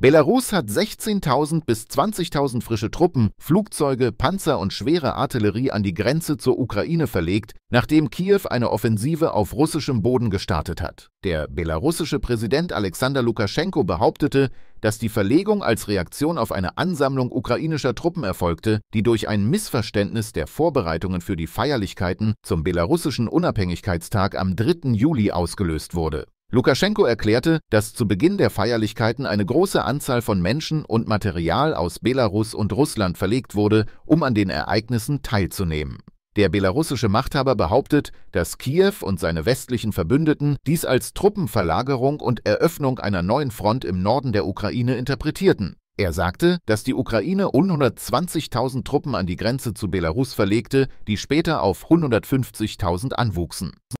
Belarus hat 16.000 bis 20.000 frische Truppen, Flugzeuge, Panzer und schwere Artillerie an die Grenze zur Ukraine verlegt, nachdem Kiew eine Offensive auf russischem Boden gestartet hat. Der belarussische Präsident Alexander Lukaschenko behauptete, dass die Verlegung als Reaktion auf eine Ansammlung ukrainischer Truppen erfolgte, die durch ein Missverständnis der Vorbereitungen für die Feierlichkeiten zum belarussischen Unabhängigkeitstag am 3. Juli ausgelöst wurde. Lukaschenko erklärte, dass zu Beginn der Feierlichkeiten eine große Anzahl von Menschen und Material aus Belarus und Russland verlegt wurde, um an den Ereignissen teilzunehmen. Der belarussische Machthaber behauptet, dass Kiew und seine westlichen Verbündeten dies als Truppenverlagerung und Eröffnung einer neuen Front im Norden der Ukraine interpretierten. Er sagte, dass die Ukraine 120.000 Truppen an die Grenze zu Belarus verlegte, die später auf 150.000 anwuchsen.